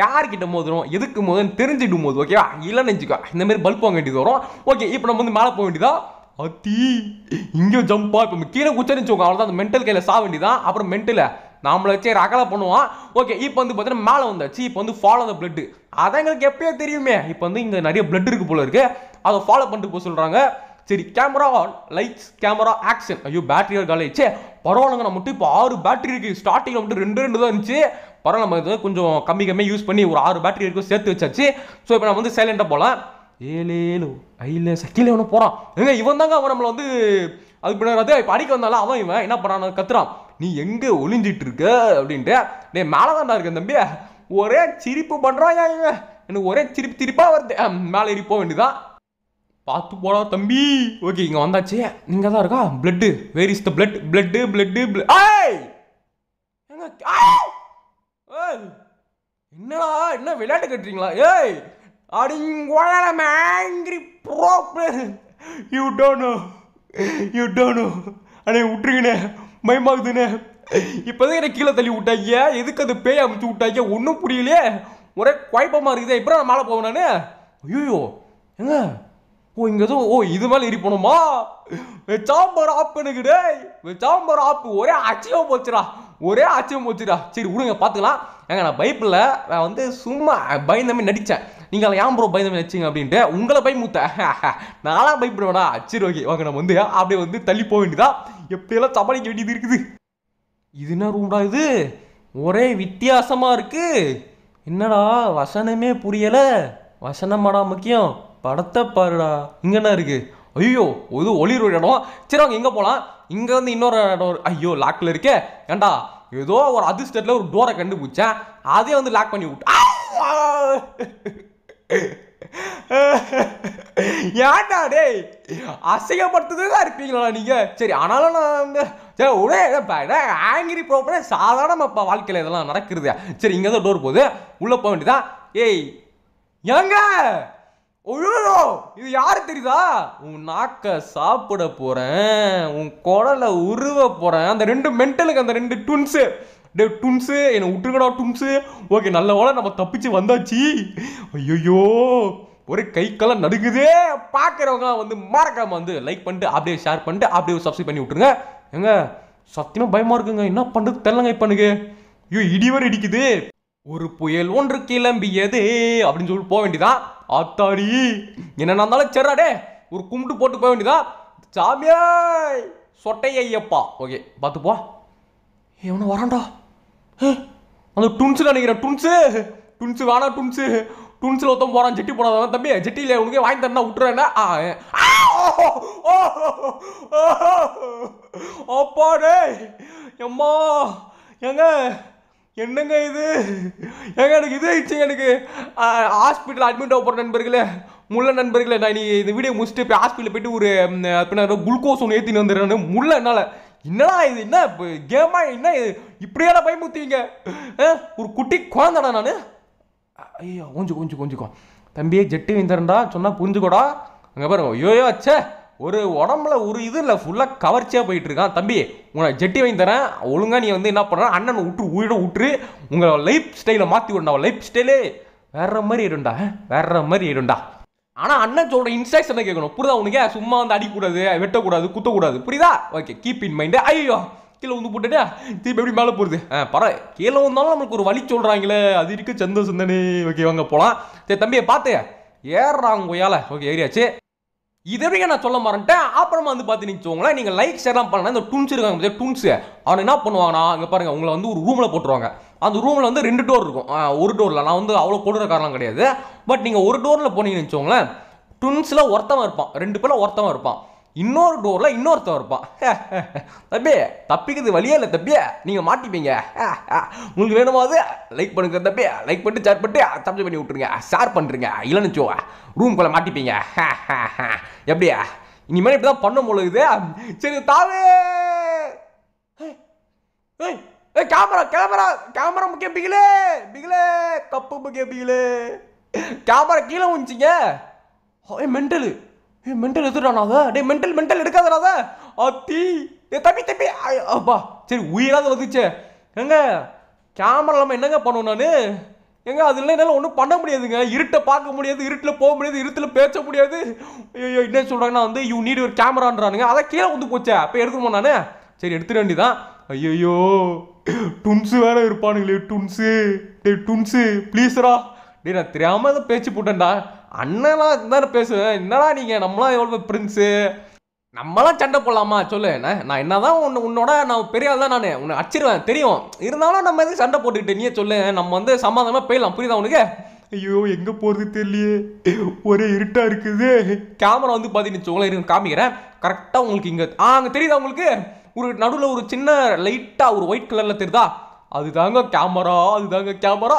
யார்கிட்ட மோதுறோம் எதுக்கு மோதுன்னு தெரிஞ்சுட்டு மோது ஓகேவா இல்லைன்னு நினச்சிக்கோ இந்த மாதிரி பல்ப் வாங்க வேண்டியது வரும் ஓகே இப்போ நம்ம வந்து மேலே போக வேண்டியதா அத்தி இங்கே ஜம்பா இப்போ கீழே குச்சரிச்சோம் அவ்வளோதான் அந்த மென்டல் கையில் சாக வேண்டியதான் அப்புறம் மென்டலில் நம்மளை வச்சு ரகலை பண்ணுவான் ஓகே இப்போ வந்து பார்த்தீங்கன்னா மேலே வந்தாச்சு இப்போ வந்து ஃபாலோ த பிளட்டு அதை எங்களுக்கு எப்பயோ தெரியுமே இப்போ வந்து இங்கே நிறைய பிளட் இருக்குது போல இருக்குது அதை ஃபாலோ பண்ணிட்டு போக சொல்கிறாங்க சரி கேமரா லைட்ஸ் கேமரா ஆக்ஷன் ஐயோ பேட்டரியோட காலேஜ் பரவாயில்லங்க நம்ம மட்டும் இப்போ ஆறு பேட்டரி இருக்குது ஸ்டார்டிங்கில் மட்டும் ரெண்டு ரெண்டு தான் இருந்துச்சு பரவாயில்ல நம்ம இதை கொஞ்சம் கம்மி கம்மியாக யூஸ் பண்ணி ஒரு ஆறு பேட்டரி இருக்கும் சேர்த்து வச்சாச்சு ஸோ இப்போ நம்ம வந்து சைலண்டாக போகலாம் ஏழு ஐல சக்கிலே ஒன்று போகிறான் ஏங்க இவன் தாங்க அவன் நம்மளை வந்து அது பண்ணுறது இப்போ அடிக்க வந்தாலும் அவன் இவன் என்ன பண்ணான் கத்துறான் நீ எங்கே ஒளிஞ்சிட்டு இருக்க அப்படின்ட்டு டே மேலே தாண்டா இருக்கேன் தம்பி ஒரே சிரிப்பு பண்ணுறான் இவன் எனக்கு ஒரே சிரிப்பு சிரிப்பாக வருது மேலே ஏறி போக வேண்டியதான் பார்த்து போடா தம்பி ஓகே இங்கே வந்தாச்சு இங்கே தான் இருக்கா blood where is the blood blood blood என்னடா என்ன விளையாட்டு கட்டுறீங்களா ஏய் அடிங்கோலம் angry bro you don't know you don't know அடே விட்டுருங்கண்ணே பயமாகுதுண்ணே இப்போதான் என்ன கீழே தள்ளி விட்டாங்க எதுக்கு அது பேய் அமைச்சு விட்டாங்க ஒன்றும் புரியலையே ஒரே குழப்பமாக இருக்குதே இப்போ நான் மேலே போவேன் நான் ஐயோ ஏங்க ஓ இங்கே ஏதோ ஓ இது மேலே ஏறி போனோமா சாம்பார் ஆப் எனக்கு டேய் சாம்பார் ஆப் ஒரே அச்சியம் போச்சுடா ஒரே அச்சியம் போச்சுடா சரி விடுங்க பார்த்துக்கலாம் ஏங்க நான் பைப்பில் நான் வந்து சும்மா பயந்தமே நடித்தேன் நீங்கள் ஏன் ப்ரோ பயந்தமே நடிச்சிங்க அப்படின்ட்டு உங்களை பயமுத்த நானாக பயப்படுவேடா சரி ஓகே வாங்க நம்ம வந்து அப்படியே வந்து தள்ளி போக வேண்டியதா எப்படியெல்லாம் சமாளிக்க வேண்டியது இருக்குது இது என்ன ரூம்டா இது ஒரே வித்தியாசமாக இருக்குது என்னடா வசனமே புரியலை வசனமாடா முக்கியம் படத்தை பாருடா இங்கேண்ணா இருக்குது ஐயோ இது ஒளிர் ஒரு இடம் சரி அவங்க எங்கே போகலாம் இங்கே வந்து இன்னொரு இடம் ஐயோ லாக்கில் இருக்கே ஏண்டா ஏதோ ஒரு அதிர்ஷ்டத்தில் ஒரு டோரை கண்டுபிடிச்சேன் அதே வந்து லாக் பண்ணி விட்டா ஏண்டா டேய் அசிங்கப்படுத்துறது இருப்பீங்களா நீங்கள் சரி ஆனாலும் நான் வந்து சரி உடனே ஆங்கிரி போகப்பட சாதாரண இப்போ வாழ்க்கையில் இதெல்லாம் நடக்கிறது சரி இங்கே தான் டோர் போகுது உள்ளே போக வேண்டியதான் ஏய் எங்க ஒழுவோ இது யாரு தெரியுதா உன் நாக்க சாப்பிட போறேன் உன் குடலை உருவ போறேன் அந்த ரெண்டு மென்டலுக்கு அந்த ரெண்டு டுன்ஸு டே டுன்ஸு என்னை விட்டுருக்கடா டுன்ஸு ஓகே நல்ல வேலை நம்ம தப்பிச்சு வந்தாச்சு ஐயோ ஒரே கை கலாம் நடுக்குதே பார்க்குறவங்க வந்து மறக்காம வந்து லைக் பண்ணிட்டு அப்படியே ஷேர் பண்ணிட்டு அப்படியே சப்ஸ்கிரைப் பண்ணி விட்டுருங்க எங்க சத்தியமாக பயமாக இருக்குங்க என்ன பண்ணுறது தெரிலங்க இப்போ ஐயோ இடி வர இடிக்குது ஒரு புயல் ஒன்று கிளம்பியது அப்படின்னு சொல்லிட்டு போக வேண்டியதான் ஆத்தாடி என்ன நடந்தாலும் சரிடாடே ஒரு கும்பிட்டு போட்டு போக வேண்டியதா சொட்டை சொட்டையப்பா ஓகே பார்த்துப்போ எவனும் வரண்டா அந்த டுன்ஸு நினைக்கிறேன் டுன்ஸு டுன்ஸு வேணா டுன்ஸு டுன்ஸில் ஒருத்தன் போகிறான் ஜெட்டி போடாதான் தம்பி ஜெட்டியில் உனக்கே வாங்கி தரேன்னா விட்டுறேன்னா அப்பாடே எம்மா எங்க என்னங்க இது ஏங்க எனக்கு இது ஆயிடுச்சுங்க எனக்கு ஹாஸ்பிட்டல் அட்மிட் ஆக போகிற நண்பர்களே முள்ள நண்பர்களே நான் நீ இந்த வீடியோ முடிச்சுட்டு இப்போ ஹாஸ்பிட்டலில் போயிட்டு ஒரு அப்படின்னா குளுக்கோஸ் ஒன்று ஏற்றின்னு வந்துடுறேன் முள்ள என்னால் என்னடா இது என்ன கேமா என்ன இது இப்படியான பயமுத்துவீங்க ஒரு குட்டி குழந்தடா நான் ஐயோ கொஞ்சம் கொஞ்சம் கொஞ்சம் தம்பியே ஜெட்டு வந்துடுறா சொன்னால் புரிஞ்சுக்கோடா அங்கே பாருங்க ஐயோயோ அச்சே ஒரு உடம்புல ஒரு இது இல்லை ஃபுல்லாக கவர்ச்சியாக போயிட்டு இருக்கான் தம்பி உன்னை ஜெட்டி வாங்கி தரேன் ஒழுங்காக நீ வந்து என்ன பண்ணுற அண்ணன் விட்டு உயிர விட்டுரு உங்களை லைஃப் ஸ்டைலை மாற்றி விடணும் லைஃப் ஸ்டைலே வேற மாதிரி ஆயிடும்டா வேற மாதிரி ஆயிடும்டா ஆனால் அண்ணன் சொல்கிற இன்ஸ்ட்ரக்ஷனை கேட்கணும் புரியுதா உனக்கு சும்மா வந்து அடிக்கக்கூடாது வெட்டக்கூடாது குத்தக்கூடாது புரியுதா ஓகே கீப் இன் மைண்டு ஐயோ கீழே வந்து போட்டுட்டு திருப்பி எப்படி மேலே போகுது ஆ பரவ கீழே வந்தாலும் நம்மளுக்கு ஒரு வழி சொல்கிறாங்களே அது இருக்கு சந்தோஷம் தானே ஓகே வாங்க போகலாம் சரி தம்பியை பார்த்து ஏறுறாங்க கொய்யால ஓகே ஏறியாச்சு இதை நான் சொல்ல மாறேன்ட்டேன் அப்புறமா வந்து பார்த்து நினச்சோங்களேன் நீங்கள் லைக் ஷேர்லாம் பண்ணலாம் இந்த டூன்ஸ் இருக்காங்க பார்த்தியா டூன்ஸு அவன் என்ன பண்ணுவாங்கன்னா இங்கே பாருங்கள் உங்களை வந்து ஒரு ரூமில் போட்டுருவாங்க அந்த ரூமில் வந்து ரெண்டு டோர் இருக்கும் ஒரு டோரில் நான் வந்து அவ்வளோ கொடுற காரணம் கிடையாது பட் நீங்கள் ஒரு டோரில் போனீங்கன்னு வச்சோங்களேன் டுன்ஸில் ஒருத்தவன் இருப்பான் ரெண்டு பேரில் ஒருத்தவன் இருப்பான் இன்னொரு டோரில் இன்னொருத்தன் இருப்பான் தம்பி தப்பிக்கிறது வழியே இல்லை தம்பியே நீங்கள் மாட்டிப்பீங்க உங்களுக்கு வேணுமா லைக் பண்ணுங்க தம்பி லைக் பண்ணிட்டு ஷேர் பண்ணிட்டு சப்ஸ்கிரைப் பண்ணி விட்ருங்க ஷேர் பண்ணுறீங்க இல்லைன்னு வச்சோ ரூம்குள்ளே மாட்டிப்பீங்க எப்படியா இனிமேல் இப்படி தான் பண்ண முழுகுது சரி தாவே கேமரா கேமரா கேமரா முக்கிய பிகிலே பிகிலே கப்பு முக்கிய பிகிலே கேமரா கீழே முடிச்சிங்க மென்டலு ஏ மென்டல் எடுத்துட்டானாதா டே மென்டல் மென்டல் எடுக்காதடாதா அத்தி ஏ தம்பி தம்பி அப்பா சரி உயிராக வந்துச்சே எங்க கேமரா இல்லாமல் என்னங்க பண்ணுவோம் நான் எங்க இல்லை என்னால் ஒன்றும் பண்ண முடியாதுங்க இருட்டை பார்க்க முடியாது இருட்டில் போக முடியாது இருட்டில் பேச முடியாது ஐயோ என்ன சொல்கிறாங்கன்னா வந்து யூ நீட் ஒரு கேமரான்றானுங்க அதை கீழே வந்து போச்சே அப்போ எடுக்கணுமா நான் சரி எடுத்துட வேண்டிதான் ஐயோ டுன்ஸு வேற இருப்பானுங்களே டுன்ஸு டே டுன்ஸு ப்ளீஸ்ரா டே நான் தெரியாமல் பேச்சு போட்டேன்டா அண்ணெல்லாம் இருந்தாரு பேசுவேன் என்னடா நீங்கள் நம்மளாம் எவ்வளோ பிரின்ஸு நம்மளாம் சண்டை போடலாமா சொல்லு நான் நான் என்னதான் உன் உன்னோட நான் பெரிய ஆள் தான் நான் உன்னை அடிச்சிருவேன் தெரியும் இருந்தாலும் நம்ம எதுக்கு சண்டை போட்டுக்கிட்டு நீயே சொல்லு நம்ம வந்து சமாதானமாக போயிடலாம் புரியுதா உனக்கு ஐயோ எங்கே போகிறது தெரியலையே ஒரே இருட்டாக இருக்குது கேமரா வந்து பார்த்தீங்கன்னு உங்களை காமிக்கிறேன் கரெக்டாக உங்களுக்கு இங்கே ஆ அங்கே தெரியுதா உங்களுக்கு ஒரு நடுவில் ஒரு சின்ன லைட்டாக ஒரு ஒயிட் கலரில் தெரியுதா அதுதாங்க கேமரா அதுதாங்க கேமரா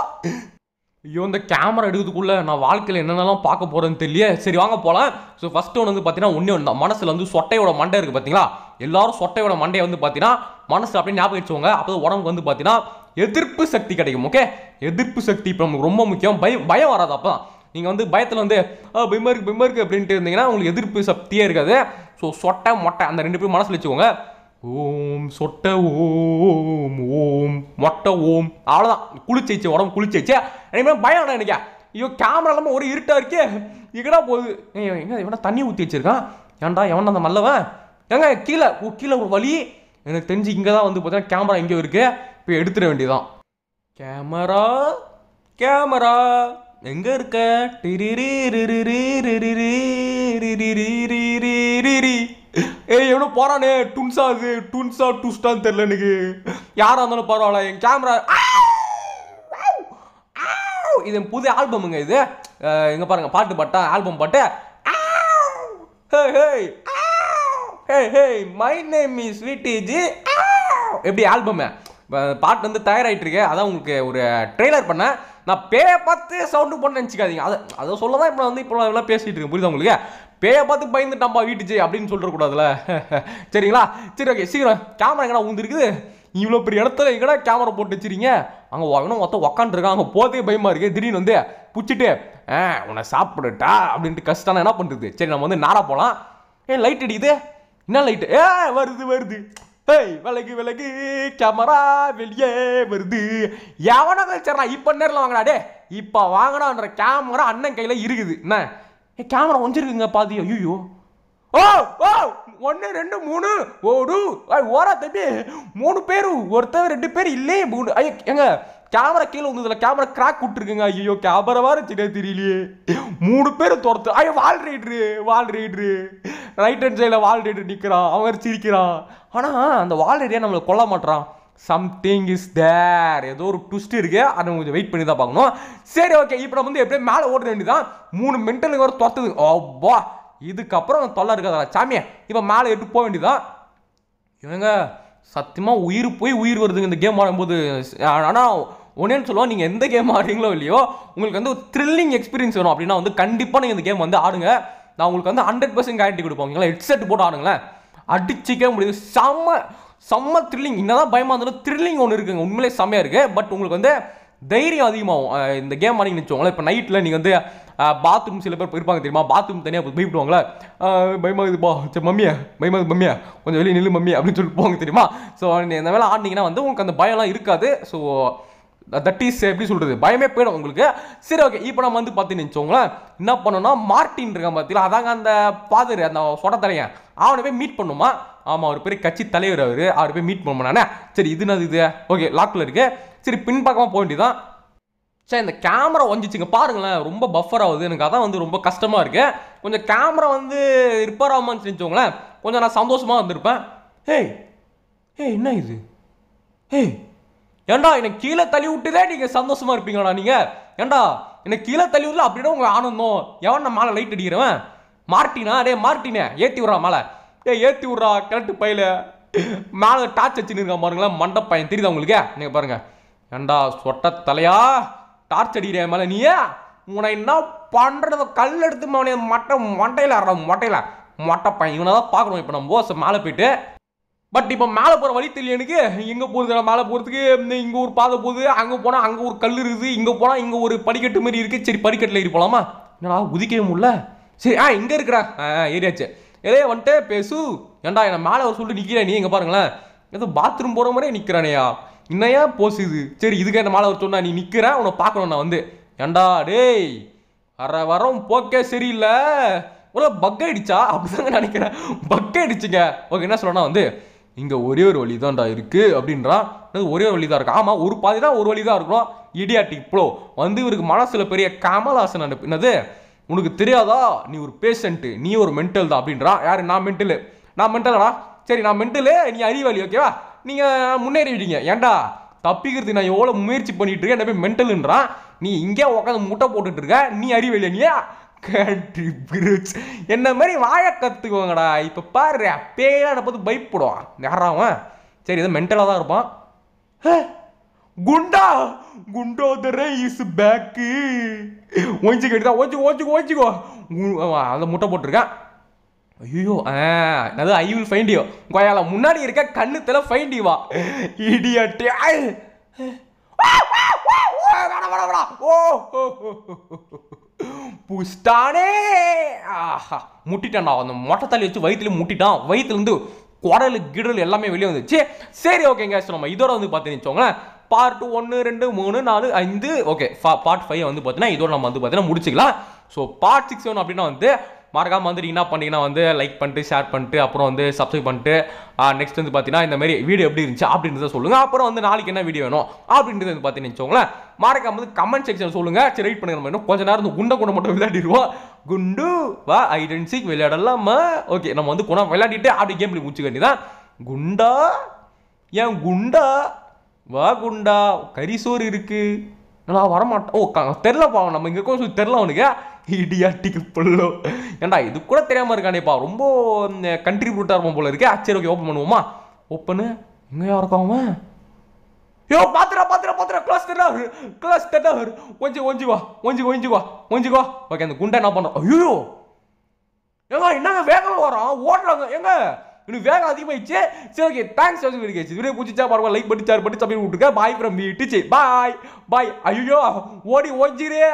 ஐயோ இந்த கேமரா எடுக்கிறதுக்குள்ளே நான் வாழ்க்கையில் என்னென்னலாம் பார்க்க போகிறேன்னு தெரியல சரி வாங்க போகலாம் ஸோ ஃபஸ்ட்டு ஒன்று வந்து பார்த்தீங்கன்னா ஒன்றே ஒன்று தான் மனசில் வந்து சொட்டையோட மண்டை இருக்குது பார்த்தீங்களா எல்லாரும் சொட்டையோட மண்டையை வந்து பார்த்தீங்கன்னா மனசில் அப்படியே ஞாபகம் வச்சுக்கோங்க அப்போ உடம்புக்கு வந்து பார்த்தீங்கன்னா எதிர்ப்பு சக்தி கிடைக்கும் ஓகே எதிர்ப்பு சக்தி இப்போ நமக்கு ரொம்ப முக்கியம் பயம் பயம் வராது அப்போ தான் நீங்கள் வந்து பயத்தில் வந்து பயமாக இருக்குது அப்படின்ட்டு இருந்தீங்கன்னா உங்களுக்கு எதிர்ப்பு சக்தியே இருக்காது ஸோ சொட்டை மொட்டை அந்த ரெண்டு பேரும் மனசில் வச்சுக்கோங்க ஓம் சொட்ட ஓம் ஓம் மொட்டை ஓம் அவ்வளோதான் குளிச்சிச்சு உடம்பு குளிச்சிச்சு எனக்கு பயம் எனக்கு ஐயோ கேமரா இல்லாமல் ஒரு இருட்டாக இருக்கே எங்கடா போகுது எங்க எவனா தண்ணி ஊற்றி வச்சிருக்கான் ஏன்டா எவன் அந்த மல்லவன் ஏங்க கீழே ஓ கீழே ஒரு வழி எனக்கு தெரிஞ்சு இங்கே தான் வந்து பார்த்தீங்கன்னா கேமரா எங்கேயோ இருக்கு இப்போ எடுத்துட வேண்டியதான் கேமரா கேமரா எங்கே இருக்க டிரி ஏய் எவனோ போறானே டுன்ஸா அது டுன்ஸா டுஸ்டான்னு தெரில எனக்கு யாராக இருந்தாலும் பரவாயில்ல என் கேமரா இது புது ஆல்பமுங்க இது எங்கே பாருங்க பாட்டு பாட்டா ஆல்பம் பாட்டு hey hey hey hey my name is விட்டிஜி எப்படி ஆல்பம் பாட்டு வந்து தயாராகிட்டு இருக்கு அதான் உங்களுக்கு ஒரு ட்ரெய்லர் பண்ணேன் நான் பே பார்த்து சவுண்டு பண்ண நினச்சிக்காதீங்க அதை அதை சொல்ல தான் இப்போ வந்து இப்போ எல்லாம் பேசிகிட்டு இருக்கேன் புரியுதா உங்களுக்கு பேயை பார்த்து பயந்துட்டாம்பா வீட்டுச்சு அப்படின்னு சொல்லிடக்கூடாதுல சரிங்களா சரி ஓகே சீக்கிரம் கேமரா எங்கடா ஊந்துருக்குது இவ்வளோ பெரிய இடத்துல எங்கடா கேமரா போட்டு வச்சிருங்க அங்கே வாங்கணும் மொத்தம் உக்காண்டிருக்கான் அங்கே போதே பயமாக இருக்கு திடீர்னு வந்து பிடிச்சிட்டு ஆ உன்னை சாப்பிடுட்டா அப்படின்ட்டு கஷ்டம் என்ன பண்ணுறது சரி நம்ம வந்து நாரா போகலாம் ஏன் லைட் அடிக்குது என்ன லைட்டு ஏ வருது வருது ஏய் விலகு விலகு கேமரா வெளியே வருது எவனா கழிச்சா இப்போ நேரில் வாங்கினாடே இப்போ வாங்கினான்ற கேமரா அண்ணன் கையில் இருக்குது என்ன ஏ கேமரா ஒஞ்சிருக்குங்க பாதி ஐயோ ஓ ஓ ஒன்று ரெண்டு மூணு ஓடு ஓரா தம்பி மூணு பேர் ஒருத்தர் ரெண்டு பேர் இல்லையே மூணு ஐயோ எங்க கேமரா கீழே வந்ததுல கேமரா கிராக் விட்டுருக்குங்க ஐயோ கேமரா வேறு சரியா தெரியலையே மூணு பேர் துரத்து ஐயோ வால் ரைட்ரு வால் ரைட்ரு ரைட் ஹேண்ட் சைடில் வால் ரைட்ரு நிற்கிறான் அவர் சிரிக்கிறான் ஆனால் அந்த வால் ரைடியாக நம்மளை கொல்ல மாட்டான் சம்திங் இஸ் தேர் ஏதோ ஒரு ட்விஸ்ட் இருக்கு அதை கொஞ்சம் வெயிட் பண்ணி தான் பார்க்கணும் சரி ஓகே இப்போ நம்ம வந்து எப்படியும் மேலே ஓட வேண்டியதான் மூணு மென்டலுக்கு வர துரத்துது ஓப்பா இதுக்கப்புறம் தொல்லை இருக்காதா சாமியே இப்போ மேலே எட்டு போக வேண்டியதான் இவங்க சத்தியமாக உயிர் போய் உயிர் வருதுங்க இந்த கேம் ஆடும்போது ஆனால் ஒன்னேன்னு சொல்லுவோம் நீங்கள் எந்த கேம் ஆடுறீங்களோ இல்லையோ உங்களுக்கு வந்து ஒரு த்ரில்லிங் எக்ஸ்பீரியன்ஸ் வேணும் அப்படின்னா வந்து கண்டிப்பாக நீங்கள் இந்த கேம் வந்து ஆடுங்க நான் உங்களுக்கு வந்து ஹண்ட்ரட் பர்சன்ட் கேரண்டி கொடுப்போம் ஹெட்செட் போட்டு ஆடுங்களேன் அடிச்சிக்க முடியுது செம்ம செம்ம த்ரில்லிங் என்னதான் பயமாக இருந்தாலும் த்ரில்லிங் ஒன்று இருக்குங்க உண்மையிலே செம்மையாக இருக்குது பட் உங்களுக்கு வந்து தைரியம் அதிகமாகும் இந்த கேம் மாதிரி வச்சுக்கோங்களேன் இப்போ நைட்டில் நீங்கள் வந்து பாத்ரூம் சில பேர் போயிருப்பாங்க தெரியுமா பாத்ரூம் தனியாக போய் பயப்படுவாங்களே பயமாகுதுப்பா சரி மம்மியா பயமாகுது மம்மியா கொஞ்சம் வெளியே நில்லு மம்மி அப்படின்னு சொல்லிட்டு போவாங்க தெரியுமா ஸோ இந்த வேலை ஆடினீங்கன்னா வந்து உங்களுக்கு அந்த பயம்லாம் இருக்காது ஸோ தட் இஸ் எப்படி சொல்கிறது பயமே போயிடும் உங்களுக்கு சரி ஓகே இப்போ நம்ம வந்து பார்த்து நினச்சோங்களேன் என்ன பண்ணோம்னா மார்ட்டின் இருக்கான் பார்த்தீங்களா அதாங்க அந்த ஃபாதர் அந்த சொட தலையன் அவனை போய் மீட் பண்ணுமா ஆமாம் அவர் பேர் கட்சி தலைவர் அவர் அவர் போய் மீட் பண்ணுமா சரி இது என்னது இது ஓகே லாக்கில் இருக்குது சரி பின்பக்கமாக போக வேண்டியதான் சார் இந்த கேமரா வந்துச்சுங்க பாருங்களேன் ரொம்ப பஃபர் ஆகுது எனக்கு அதான் வந்து ரொம்ப கஷ்டமாக இருக்குது கொஞ்சம் கேமரா வந்து ரிப்பேர் ஆகாமல் நினச்சோங்களேன் கொஞ்சம் நான் சந்தோஷமாக வந்திருப்பேன் ஏய் ஹே என்ன இது ஏய் ஏண்டா என்னை கீழே தள்ளி விட்டுதே நீங்கள் சந்தோஷமாக இருப்பீங்களா நீங்கள் ஏண்டா என்னை கீழே தள்ளி விடல அப்படின்னா உங்களை ஆனந்தம் எவன் நான் மேலே லைட் அடிக்கிறவன் மார்ட்டினா டே மார்ட்டினே ஏற்றி விட்றா மேலே டே ஏற்றி விட்றா கரெக்ட் பையில மேலே டார்ச் வச்சுன்னு இருக்கான் பாருங்களேன் மண்டை பையன் தெரியுதா உங்களுக்கு நீங்கள் பாருங்கள் ஏண்டா சொட்ட தலையா டார்ச் அடிக்கிற மேலே நீயே உன்னை என்ன பண்ணுறது கல் எடுத்து மட்டை மொட்டையில் மொட்டையில் மொட்டை பையன் இவனை தான் பார்க்கணும் இப்போ நம்ம ஓசை மேலே போயிட்டு பட் இப்போ மேலே போகிற வழி தெரியும் எனக்கு எங்கே போகிறது மேலே போகிறதுக்கு இங்கே ஒரு பாதை போகுது அங்கே போனால் அங்கே ஒரு கல் இருக்குது இங்கே போனால் இங்கே ஒரு படிக்கட்டு மாதிரி இருக்குது சரி படிக்கட்டில் ஏறி போகலாமா என்னடா உதிக்கவே முடில சரி ஆ இங்கே இருக்கிறா ஆ ஏரியாச்சு ஏதே வந்துட்டு பேசு ஏண்டா என்னை மேலே வர சொல்லிட்டு நிற்கிறேன் நீ எங்கே பாருங்களேன் ஏதோ பாத்ரூம் போகிற மாதிரியே நிற்கிறானேயா இன்னையா போசுது சரி இதுக்கு என்ன மேலே வர சொன்னா நீ நிற்கிற உன்னை பார்க்கணும் நான் வந்து ஏண்டா டேய் வர வரம் போக்கே சரியில்லை உள்ள பக் ஆகிடுச்சா அப்படிதாங்க நினைக்கிறேன் பக் ஆகிடுச்சிங்க ஓகே என்ன சொல்லணும்னா வந்து இங்கே ஒரே ஒரு வழி தான்டா இருக்குது அப்படின்றான் ஒரே ஒரு வழி தான் இருக்கு ஆமாம் ஒரு பாதி தான் ஒரு வழி தான் இருக்கிறோம் இடியாட்டி ப்ளோ வந்து இவருக்கு மனசில் பெரிய கமல்ஹாசன் அனுப்பினது உனக்கு தெரியாதா நீ ஒரு பேஷண்ட்டு நீ ஒரு மென்டல் தான் அப்படின்றான் யார் நான் மென்டலு நான் மென்டலாடா சரி நான் மென்டலு நீ அறிவாளி ஓகேவா நீங்கள் முன்னேறிவிட்டீங்க ஏன்டா தப்பிக்கிறதுக்கு நான் எவ்வளோ முயற்சி பண்ணிட்டு இருக்கேன் என்ன போய் மென்டலுன்றான் நீ இங்கே உட்காந்து முட்டை போட்டுட்டு இருக்க நீ அறிவாளி இல்லையா கேட்ரி பிரிட்ஜ் என்ன மாதிரி வாழ கற்றுக்கோங்கடா இப்போ பாரு அப்பேயே பார்த்து பயப்படுவான் யாரா சரி இது மென்டலாக தான் இருப்பான் குண்டா குண்டோதர இஸ் பேக்கு ஒஞ்சி தான் ஓஞ்சி ஓச்சுக்கோ ஓஞ்சிக்கோ அந்த முட்டை போட்டிருக்கான் ஐயோ அது ஐ வில் ஃபைண்ட் யூ கோயால முன்னாடி இருக்க கண்ணு ஃபைண்ட் யூவா இடியட் ஓ புஸ்தானே ஆஹா நான் அந்த மொட்டை தள்ளி வச்சு வயிற்றுல முட்டிட்டான் வயிற்றுலேருந்து குடல் கிடல் எல்லாமே வெளியே வந்துச்சு சரி ஓகேங்க நம்ம இதோட வந்து பார்த்தீங்கன்னு வச்சுக்கோங்களேன் பார்ட் ஒன்று ரெண்டு மூணு நாலு ஐந்து ஓகே பார்ட் ஃபைவ் வந்து பார்த்தீங்கன்னா இதோட நம்ம வந்து பார்த்தீங்கன்னா முடிச்சுக்கலாம் ஸோ பார்ட் சிக்ஸ் ஒன் அப்படின்னா வந்து மறக்காமல் வந்துட்டு என்ன பண்ணிங்கன்னா வந்து லைக் பண்ணிட்டு ஷேர் பண்ணிட்டு அப்புறம் வந்து சப்ஸ்கிரைப் பண்ணிட்டு நெக்ஸ்ட் வந்து பார்த்தீங்கன்னா இந்த மாதிரி வீடியோ எப்படி இருந்துச்சு அப்படின்றத சொல்லுங்கள் அப்புறம் வந்து நாளைக்கு என்ன வீடியோ வேணும் அப்படின்றது வந்து பார்த்தீங்கன்னு வச்சுக்கோங்களேன் மறக்காம வந்து கமெண்ட் செக்ஷன் சொல்லுங்கள் சரி வெயிட் பண்ணுற மாதிரி கொஞ்சம் நேரம் குண்டை குண்டை மட்டும் விளையாடிடுவோம் குண்டு வா ஐடென்சிக் விளையாடலாமா ஓகே நம்ம வந்து குணம் விளையாடிட்டு அப்படி கேம் முடிச்சுக்க வேண்டியதான் குண்டா ஏன் குண்டா வா குண்டா கரிசோர் இருக்குது நான் வரமாட்டேன் ஓ தெரிலப்பா நம்ம இங்கே கொஞ்சம் தெரில அவனுக்கு இடியாட்டிக்கு புல்லோ ஏண்டா இது கூட தெரியாமல் இருக்கானேப்பா ரொம்ப கண்ட்ரிபியூட்டாக இருப்போம் போல இருக்கே சரி ஓகே ஓப்பன் பண்ணுவோமா ஓப்பனு இங்கே யாரும் அவன் யோ பாத்துடா பாத்துடா பாத்துடா கிளாஸ் தெட்டாவர் கிளாஸ் தெட்டாவர் ஒஞ்சி ஒஞ்சி வா ஒஞ்சி ஒஞ்சி வா ஒஞ்சி வா ஓகே அந்த குண்டை என்ன பண்ணுறோம் ஐயோ ஏங்க என்னங்க வேகமாக வரோம் ஓடுறாங்க எங்க இன்னும் வேகம் அதிகமாகிடுச்சு சரி ஓகே தேங்க்ஸ் கேச்சு வீடியோ பிடிச்சா பரவாயில்ல லைக் பண்ணி ஷேர் பண்ணி சப்ஸ்கிரைப் விட்டுருக்கேன் பாய் ஃப்ரம் மீ டிச்சி பாய் பாய் ஐயோ ஓடி ஓஞ்சிரே